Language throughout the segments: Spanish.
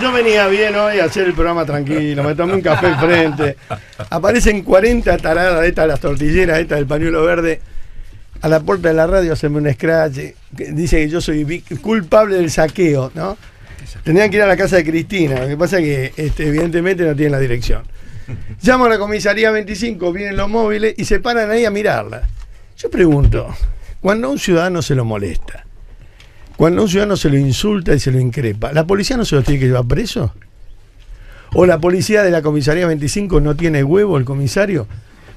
Yo venía bien hoy a hacer el programa tranquilo, me tomé un café frente. Aparecen 40 taradas de estas, las tortilleras, estas del pañuelo verde. A la puerta de la radio hacen un scratch. Dice que yo soy culpable del saqueo, ¿no? Tenían que ir a la casa de Cristina, lo que pasa es que este, evidentemente no tienen la dirección. Llamo a la comisaría 25, vienen los móviles y se paran ahí a mirarla. Yo pregunto, ¿cuándo un ciudadano se lo molesta, cuando un ciudadano se lo insulta y se lo increpa, ¿la policía no se lo tiene que llevar preso? ¿O la policía de la comisaría 25 no tiene huevo, el comisario,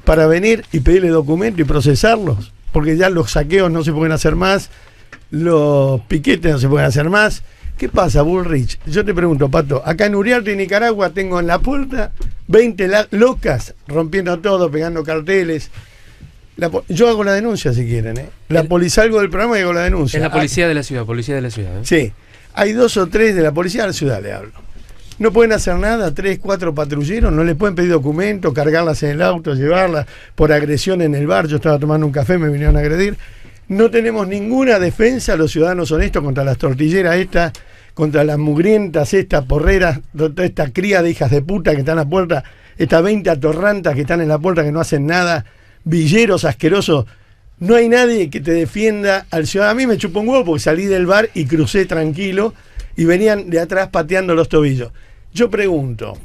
para venir y pedirle documentos y procesarlos? Porque ya los saqueos no se pueden hacer más, los piquetes no se pueden hacer más. ¿Qué pasa, Bullrich? Yo te pregunto, Pato, acá en Uriarte, Nicaragua, tengo en la puerta 20 locas rompiendo todo, pegando carteles, yo hago la denuncia si quieren, ¿eh? La policía, algo del programa y hago la denuncia. Es la ah. policía de la ciudad, policía de la ciudad. ¿eh? Sí. Hay dos o tres de la policía de la ciudad, le hablo. No pueden hacer nada, tres, cuatro patrulleros, no les pueden pedir documentos, cargarlas en el auto, llevarlas por agresión en el bar. Yo estaba tomando un café, me vinieron a agredir. No tenemos ninguna defensa los ciudadanos honestos contra las tortilleras estas, contra las mugrientas estas, porreras, esta cría de hijas de puta que están en la puerta, estas 20 atorrantas que están en la puerta que no hacen nada villeros asquerosos, no hay nadie que te defienda al ciudadano. A mí me chupó un huevo porque salí del bar y crucé tranquilo y venían de atrás pateando los tobillos. Yo pregunto,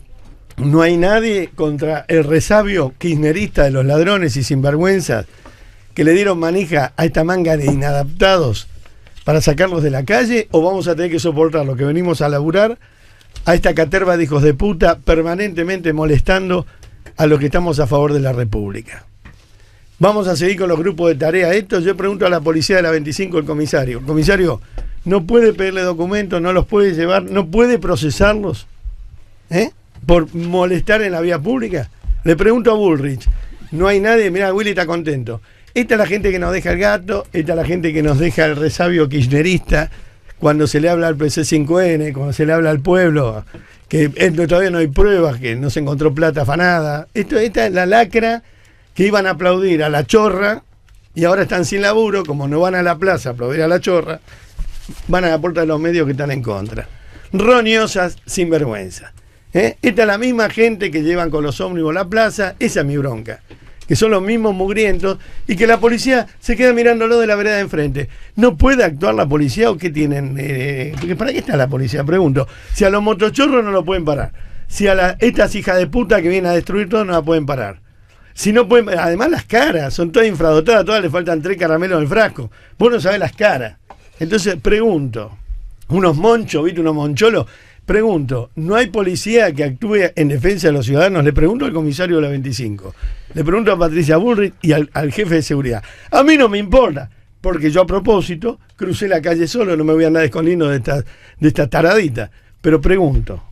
¿no hay nadie contra el resabio kirchnerista de los ladrones y sinvergüenzas que le dieron manija a esta manga de inadaptados para sacarlos de la calle o vamos a tener que soportar lo que venimos a laburar a esta caterva de hijos de puta permanentemente molestando a los que estamos a favor de la República? Vamos a seguir con los grupos de tarea. Esto yo pregunto a la policía de la 25, el comisario. comisario, ¿no puede pedirle documentos? ¿No los puede llevar? ¿No puede procesarlos? ¿Eh? ¿Por molestar en la vía pública? Le pregunto a Bullrich. No hay nadie. Mira, Willy está contento. Esta es la gente que nos deja el gato. Esta es la gente que nos deja el resabio kirchnerista. Cuando se le habla al PC5N, cuando se le habla al pueblo, que todavía no hay pruebas, que no se encontró plata afanada. Esto, esta es la lacra que iban a aplaudir a la chorra y ahora están sin laburo, como no van a la plaza a aplaudir a la chorra, van a la puerta de los medios que están en contra. Roñosas, sin vergüenza. ¿eh? Esta es la misma gente que llevan con los ómnibus a la plaza, esa es mi bronca. Que son los mismos mugrientos y que la policía se queda mirándolo de la vereda de enfrente. ¿No puede actuar la policía o qué tienen? Eh, porque ¿Para qué está la policía? Pregunto. Si a los motochorros no lo pueden parar. Si a estas hijas de puta que vienen a destruir todo no la pueden parar no pueden, además las caras, son todas infradotadas, todas le faltan tres caramelos al frasco. Vos no sabés las caras. Entonces pregunto, unos monchos, ¿viste? Unos moncholos. Pregunto, ¿no hay policía que actúe en defensa de los ciudadanos? Le pregunto al comisario de la 25. Le pregunto a Patricia Bullrich y al, jefe de seguridad. A mí no me importa porque yo a propósito crucé la calle solo, no me voy a andar escondiendo de esta, de esta taradita. Pero pregunto,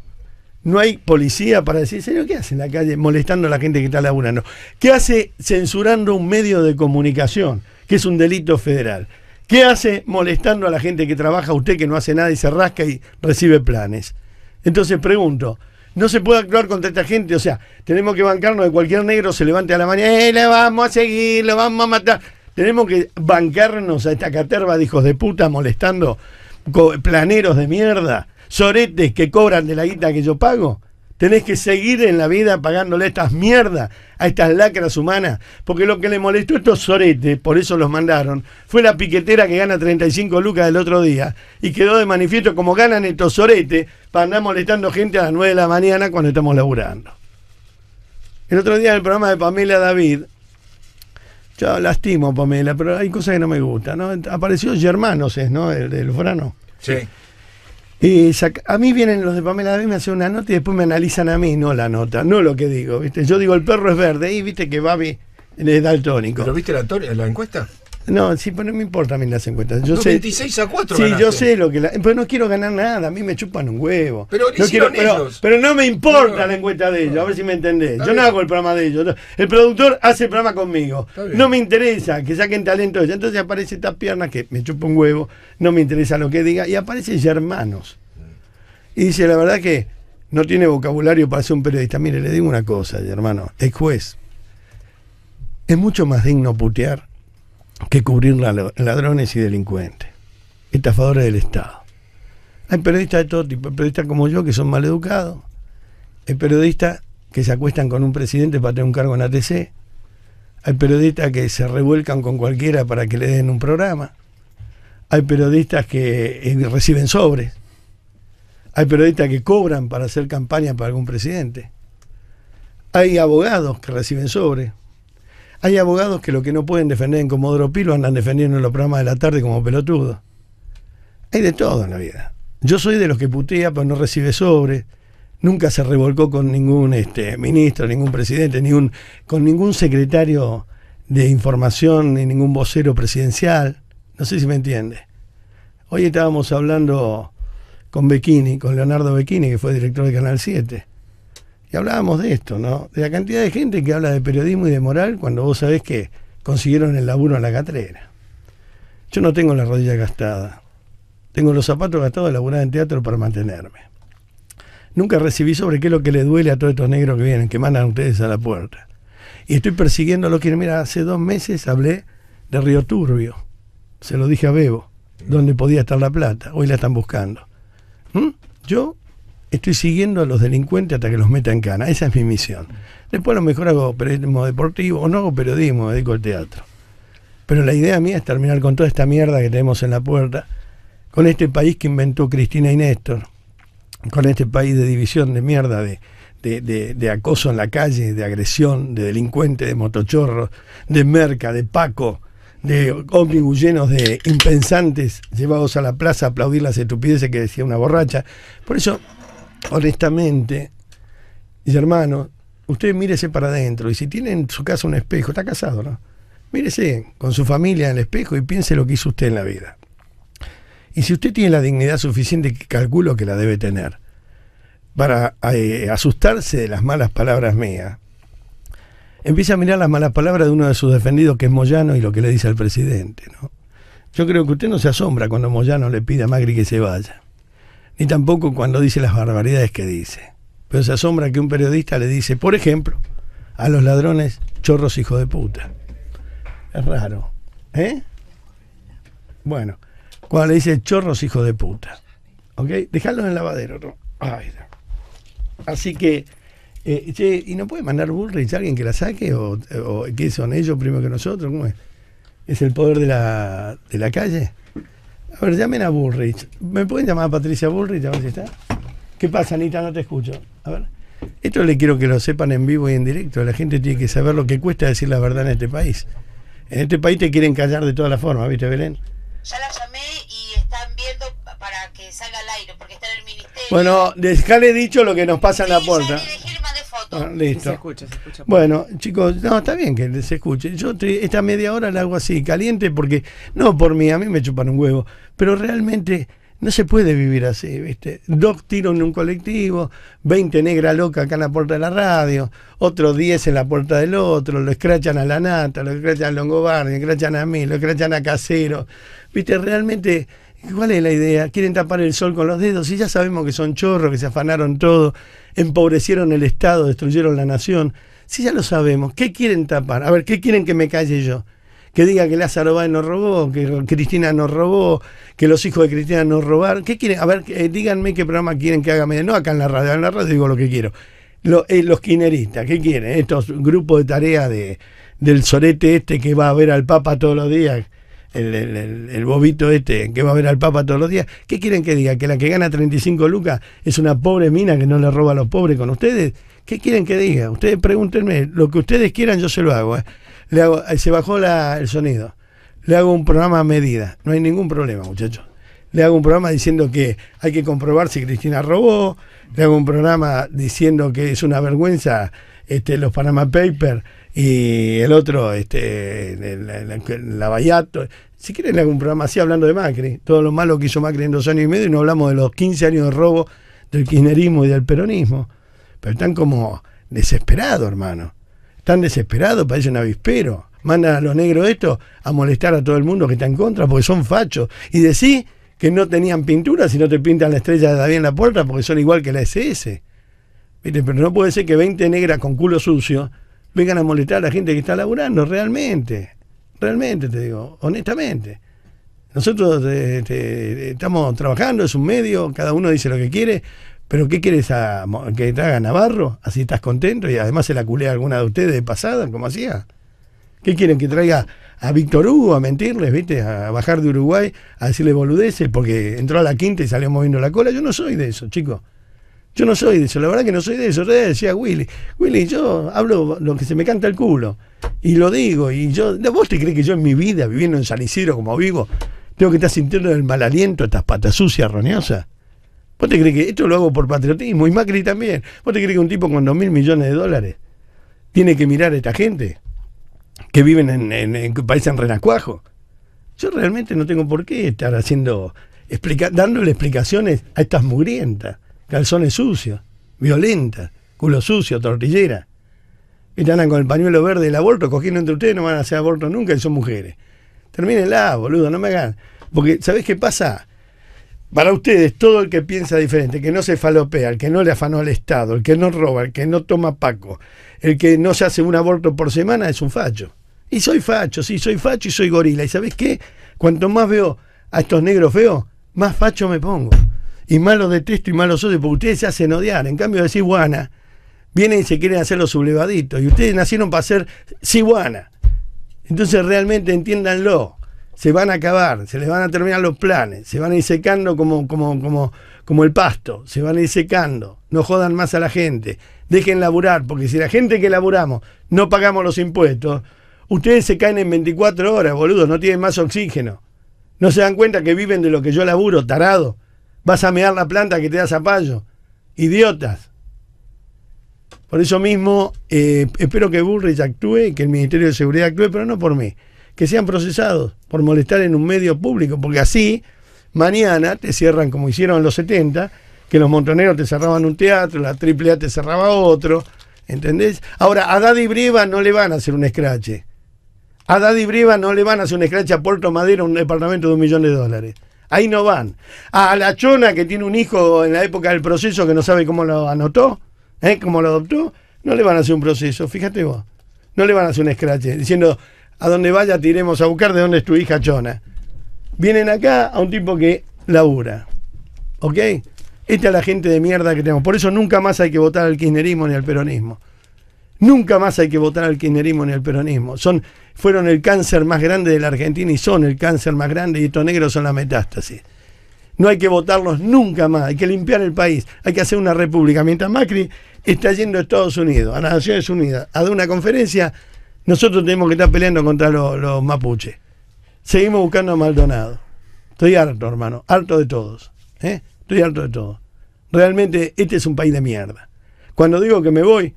no hay policía para decir, señor, ¿qué hace en la calle molestando a la gente que está laburando? ¿Qué hace censurando un medio de comunicación, que es un delito federal? ¿Qué hace molestando a la gente que trabaja, usted que no hace nada y se rasca y recibe planes? Entonces pregunto, no se puede actuar contra esta gente. O sea, tenemos que bancarnos de cualquier negro se levante a la mañana, ¡eh, le vamos a seguir, lo vamos a matar! Tenemos que bancarnos a esta caterva de hijos de puta molestando planeros de mierda soretes que cobran de la guita que yo pago? Tenés que seguir en la vida pagándole estas mierdas a estas lacras humanas. Porque lo que le molestó a estos soretes, por eso los mandaron, fue la piquetera que gana 35 lucas el otro día. Y quedó de manifiesto como ganan estos soretes para andar molestando gente a las 9 de la mañana cuando estamos laburando. El otro día en el programa de Pamela David, yo lastimo Pamela, pero hay cosas que no me gustan. ¿no? Apareció Germán, ¿no? El, el Sí a mí vienen los de Pamela David, me hacen una nota y después me analizan a mí, no la nota, no lo que digo. ¿viste? Yo digo el perro es verde y viste que Babi el tónico ¿Pero viste la, la encuesta? No, sí, pero no me importa a mí las encuestas. Yo sé, 26 a 4 Sí, yo sé lo que la, Pero no quiero ganar nada, a mí me chupan un huevo. Pero no pero, no me importa la encuesta de ellos, a ver si me entendés. Yo no hago el programa de ellos. El productor hace el programa conmigo. No me interesa que saquen talento de Entonces aparece estas piernas que me chupa un huevo, no me interesa lo que diga. Y aparece Germanos. Y dice, la verdad que no tiene vocabulario para ser un periodista. Mire, le digo una cosa, hermano, es juez. Es mucho más digno putear que cubrir ladrones y delincuentes, estafadores del Estado. Hay periodistas de todo tipo, hay periodistas como yo que son mal educados, hay periodistas que se acuestan con un presidente para tener un cargo en ATC, hay periodistas que se revuelcan con cualquiera para que le den un programa, hay periodistas que eh, reciben sobres, hay periodistas que cobran para hacer campaña para algún presidente, hay abogados que reciben sobres, hay abogados que lo que no pueden defender en Comodoro andan defendiendo en los programas de la tarde como pelotudo. Hay de todo en la vida. Yo soy de los que putea, pero no recibe sobre. Nunca se revolcó con ningún este, ministro, ningún presidente, ningún, con ningún secretario de información, ni ningún vocero presidencial. No sé si me entiende. Hoy estábamos hablando con Bequini, con Leonardo Becchini, que fue director de Canal 7. Y hablábamos de esto, ¿no? De la cantidad de gente que habla de periodismo y de moral cuando vos sabés que consiguieron el laburo a la catrera. Yo no tengo la rodilla gastada. Tengo los zapatos gastados de laburar en teatro para mantenerme. Nunca recibí sobre qué es lo que le duele a todos estos negros que vienen, que mandan ustedes a la puerta. Y estoy persiguiendo a los que, mira, hace dos meses hablé de Río Turbio. Se lo dije a Bebo, donde podía estar la plata. Hoy la están buscando. ¿Mm? Yo estoy siguiendo a los delincuentes hasta que los meta en cana. Esa es mi misión. Después a lo mejor hago periodismo deportivo, o no hago periodismo, me dedico al teatro. Pero la idea mía es terminar con toda esta mierda que tenemos en la puerta, con este país que inventó Cristina y Néstor, con este país de división de mierda, de, de, acoso en la calle, de agresión, de delincuentes, de motochorros, de merca, de paco, de ómnibus llenos de impensantes llevados a la plaza a aplaudir las estupideces que decía una borracha. Por eso honestamente, y hermano, usted mírese para adentro y si tiene en su casa un espejo, está casado, ¿no? Mírese con su familia en el espejo y piense lo que hizo usted en la vida. Y si usted tiene la dignidad suficiente, que calculo que la debe tener, para eh, asustarse de las malas palabras mías, empieza a mirar las malas palabras de uno de sus defendidos, que es Moyano, y lo que le dice al presidente. ¿no? Yo creo que usted no se asombra cuando Moyano le pide a Magri que se vaya ni tampoco cuando dice las barbaridades que dice. Pero se asombra que un periodista le dice, por ejemplo, a los ladrones, chorros hijo de puta. Es raro. ¿Eh? Bueno, cuando le dice chorros hijo de puta. ¿Ok? Dejadlos en el lavadero. Así que, eh, ¿y no puede mandar Bullrich a alguien que la saque? ¿O, o que son ellos primero que nosotros? ¿Cómo es? ¿Es el poder de la, de la calle? A ver, llamen a Bullrich. ¿Me pueden llamar a Patricia Bullrich? A ver está. ¿Qué pasa, Anita? No te escucho. A ver. Esto le quiero que lo sepan en vivo y en directo. La gente tiene que saber lo que cuesta decir la verdad en este país. En este país te quieren callar de todas las formas, ¿viste, Belén? Ya la llamé y están viendo para que salga al aire, porque está en el ministerio. Bueno, dejale dicho lo que nos pasa en la puerta. Ah, listo. Bueno, chicos, no, está bien que se escuche. Yo esta media hora la hago así, caliente, porque no por mí, a mí me chupan un huevo, pero realmente no se puede vivir así, ¿viste? Dos tiros en un colectivo, 20 negra loca acá en la puerta de la radio, otros 10 en la puerta del otro, lo escrachan a la nata, lo escrachan a Longobardi, lo escrachan a mí, lo escrachan a Casero. ¿Viste? Realmente ¿Cuál es la idea? Quieren tapar el sol con los dedos y ya sabemos que son chorros, que se afanaron todo, empobrecieron el Estado, destruyeron la nación. Si ya lo sabemos. ¿Qué quieren tapar? A ver, ¿qué quieren que me calle yo? Que diga que Lázaro Báez nos robó, que Cristina nos robó, que los hijos de Cristina nos robaron. ¿Qué quieren? A ver, eh, díganme qué programa quieren que haga. No, acá en la radio, en la radio digo lo que quiero. Los, eh, los quineristas, ¿qué quieren? Estos grupos de tarea de, del sorete este que va a ver al Papa todos los días el, el, el, bobito este, en que va a ver al Papa todos los días. ¿Qué quieren que diga? ¿Que la que gana 35 lucas es una pobre mina que no le roba a los pobres con ustedes? ¿Qué quieren que diga? Ustedes pregúntenme, lo que ustedes quieran yo se lo hago. ¿eh? Le hago eh, se bajó la, el sonido. Le hago un programa a medida. No hay ningún problema, muchachos. Le hago un programa diciendo que hay que comprobar si Cristina robó. Le hago un programa diciendo que es una vergüenza este, los Panama Papers y el otro, este, Lavallato. Si quieren algún programa así hablando de Macri, todo lo malo que hizo Macri en dos años y medio, y no hablamos de los 15 años de robo del kirchnerismo y del peronismo. Pero están como desesperados, hermano. Están desesperados, un avispero. Mandan a los negros estos a molestar a todo el mundo que está en contra porque son fachos. Y decís que no tenían pintura si no te pintan la estrella de David en la puerta porque son igual que la SS. Pero no puede ser que 20 negras con culo sucio vengan a molestar a la gente que está laburando, realmente, realmente te digo, honestamente. Nosotros eh, este, estamos trabajando, es un medio, cada uno dice lo que quiere, pero ¿qué quieres que traiga Navarro? Así estás contento y además se la a alguna de ustedes de pasada, como hacía. ¿Qué quieren que traiga a Víctor Hugo a mentirles, viste? A bajar de Uruguay, a decirle boludeces porque entró a la quinta y salió moviendo la cola. Yo no soy de eso, chicos. Yo no soy de eso, la verdad que no soy de eso. Yo decía Willy, Willy, yo hablo lo que se me canta el culo. Y lo digo, y yo, ¿vos te crees que yo en mi vida, viviendo en San Isidro como vivo, tengo que estar sintiendo el mal aliento, estas patas sucias, roñosas? ¿Vos te crees que esto lo hago por patriotismo? Y Macri también. ¿Vos te crees que un tipo con dos mil millones de dólares tiene que mirar a esta gente que viven en, en, en países en renacuajo? Yo realmente no tengo por qué estar haciendo, explica, dándole explicaciones a estas mugrientas calzones sucios, violenta, culo sucio, tortillera. Y andan con el pañuelo verde del aborto, cogiendo entre ustedes, no van a hacer aborto nunca y son mujeres. Termínenla, boludo, no me hagan. Porque, ¿sabés qué pasa? Para ustedes, todo el que piensa diferente, que no se falopea, el que no le afanó al Estado, el que no roba, el que no toma paco, el que no se hace un aborto por semana, es un facho. Y soy facho, sí, soy facho y soy gorila. ¿Y sabés qué? Cuanto más veo a estos negros feos, más facho me pongo y malos los detesto y malos los odio, porque ustedes se hacen odiar. En cambio, de cihuana vienen y se quieren hacer los sublevaditos, y ustedes nacieron para ser cihuana Entonces, realmente entiéndanlo. Se van a acabar, se les van a terminar los planes, se van a ir secando como, como, como, como el pasto, se van a ir secando. No jodan más a la gente, dejen laburar, porque si la gente que laburamos no pagamos los impuestos, ustedes se caen en 24 horas, boludo, no tienen más oxígeno. No se dan cuenta que viven de lo que yo laburo, tarado. Vas a mear la planta que te da zapallo. Idiotas. Por eso mismo, eh, espero que Bullrich actúe, que el Ministerio de Seguridad actúe, pero no por mí. Que sean procesados por molestar en un medio público, porque así mañana te cierran como hicieron en los 70, que los montoneros te cerraban un teatro, la AAA te cerraba otro. ¿Entendés? Ahora, a Daddy Briva no le van a hacer un escrache. A Daddy Briva no le van a hacer un escrache a Puerto Madero, un departamento de un millón de dólares. Ahí no van. A la chona que tiene un hijo en la época del proceso que no sabe cómo lo anotó, ¿eh? cómo lo adoptó, no le van a hacer un proceso, fíjate vos. No le van a hacer un scratch eh, diciendo a donde vaya tiremos a buscar de dónde es tu hija chona. Vienen acá a un tipo que labura. ¿Ok? Esta es la gente de mierda que tenemos. Por eso nunca más hay que votar al kirchnerismo ni al peronismo. Nunca más hay que votar al kirchnerismo ni al peronismo. Son, fueron el cáncer más grande de la Argentina y son el cáncer más grande y estos negros son la metástasis. No hay que votarlos nunca más, hay que limpiar el país, hay que hacer una república. Mientras Macri está yendo a Estados Unidos, a las Naciones Unidas, a dar una conferencia, nosotros tenemos que estar peleando contra los, mapuches. Seguimos buscando a Maldonado. Estoy harto, hermano, harto de todos. ¿eh? Estoy harto de todos. Realmente este es un país de mierda. Cuando digo que me voy,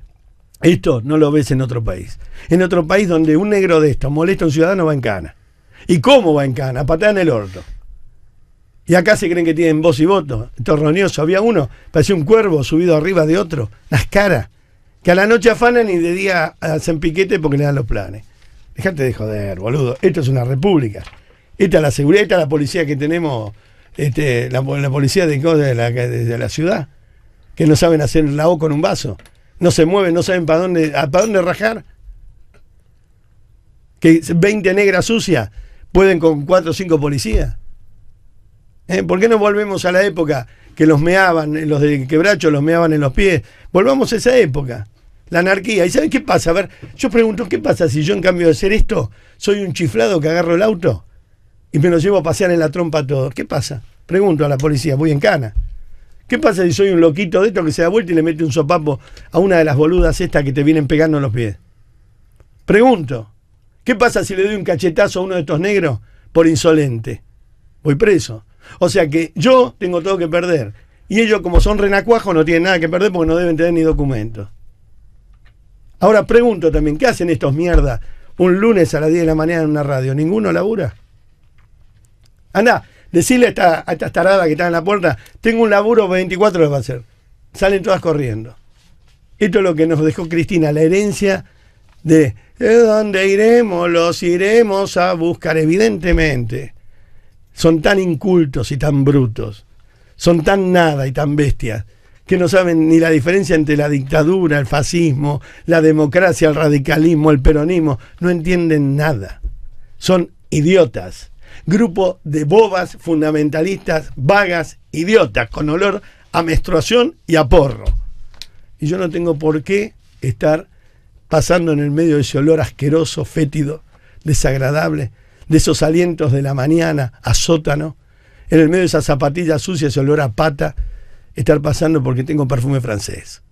esto no lo ves en otro país. En otro país donde un negro de estos molesta a un ciudadano va en cana. ¿Y cómo va en cana? patear en el orto. Y acá se creen que tienen voz y voto. Torronioso. Había uno, parecía un cuervo subido arriba de otro. Las caras. Que a la noche afanan y de día hacen piquete porque le dan los planes. Dejate de joder, boludo. Esto es una república. Esta es la seguridad, esta es la policía que tenemos, este, la, policía de, la, de la ciudad, que no saben hacer la O con un vaso no se mueven, no saben para dónde, para dónde rajar. Que 20 negras sucias pueden con 4 o 5 policías. ¿Eh? ¿Por qué no volvemos a la época que los meaban, los de quebracho los meaban en los pies? Volvamos a esa época. La anarquía. ¿Y saben qué pasa? A ver, yo pregunto, ¿qué pasa si yo en cambio de hacer esto soy un chiflado que agarro el auto y me lo llevo a pasear en la trompa todo ¿Qué pasa? Pregunto a la policía, voy en cana. ¿Qué pasa si soy un loquito de esto que se da vuelta y le mete un sopapo a una de las boludas estas que te vienen pegando en los pies? Pregunto. ¿Qué pasa si le doy un cachetazo a uno de estos negros por insolente? Voy preso. O sea que yo tengo todo que perder. Y ellos, como son renacuajos, no tienen nada que perder porque no deben tener ni documentos. Ahora pregunto también, ¿qué hacen estos mierdas un lunes a las 10 de la mañana en una radio? ¿Ninguno labura? Anda, decirle a esta, taradas que está en la puerta, tengo un laburo 24 horas a hacer. Salen todas corriendo. Esto es lo que nos dejó Cristina, la herencia de ¿de dónde iremos? Los iremos a buscar, evidentemente. Son tan incultos y tan brutos, son tan nada y tan bestias, que no saben ni la diferencia entre la dictadura, el fascismo, la democracia, el radicalismo, el peronismo, no entienden nada. Son idiotas grupo de bobas, fundamentalistas, vagas, idiotas, con olor a menstruación y a porro. Y yo no tengo por qué estar pasando en el medio de ese olor asqueroso, fétido, desagradable, de esos alientos de la mañana a sótano, en el medio de esas zapatillas sucias, ese olor a pata, estar pasando porque tengo perfume francés.